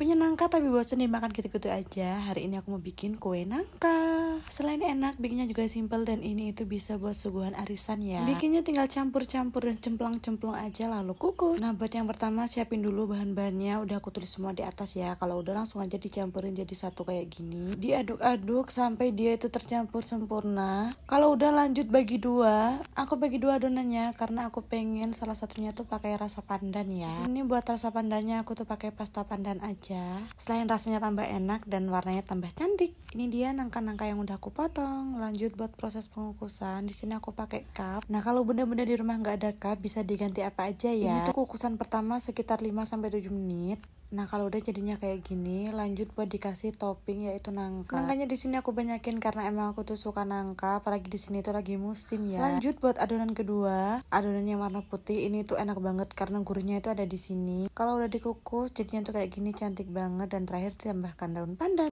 Punya nangka tapi bosen makan gitu-gitu aja. Hari ini aku mau bikin kue nangka. Selain enak, bikinnya juga simple dan ini itu bisa buat suguhan arisan ya. Bikinnya tinggal campur-campur dan cemplang-cemplung aja lalu kukus. Nah, buat yang pertama siapin dulu bahan-bahannya. Udah aku tulis semua di atas ya. Kalau udah langsung aja dicampurin jadi satu kayak gini. Diaduk-aduk sampai dia itu tercampur sempurna. Kalau udah lanjut bagi dua. Aku bagi dua adonannya karena aku pengen salah satunya tuh pakai rasa pandan ya. Ini buat rasa pandannya aku tuh pakai pasta pandan aja aja. Selain rasanya tambah enak dan warnanya tambah cantik, ini dia nangka-nangka yang udah aku potong. Lanjut buat proses pengukusan. Di sini aku pakai cup. Nah, kalau benda-benda di rumah nggak ada cup, bisa diganti apa aja ya. Ini tuh kukusan pertama sekitar 5 sampai 7 menit. Nah kalau udah jadinya kayak gini, lanjut buat dikasih topping yaitu nangka. Nangkanya di sini aku banyakin karena emang aku tuh suka nangka, apalagi di sini itu lagi musim ya. Lanjut buat adonan kedua, adonan yang warna putih ini tuh enak banget karena gurunya itu ada di sini. Kalau udah dikukus, jadinya tuh kayak gini cantik banget dan terakhir tambahkan daun pandan.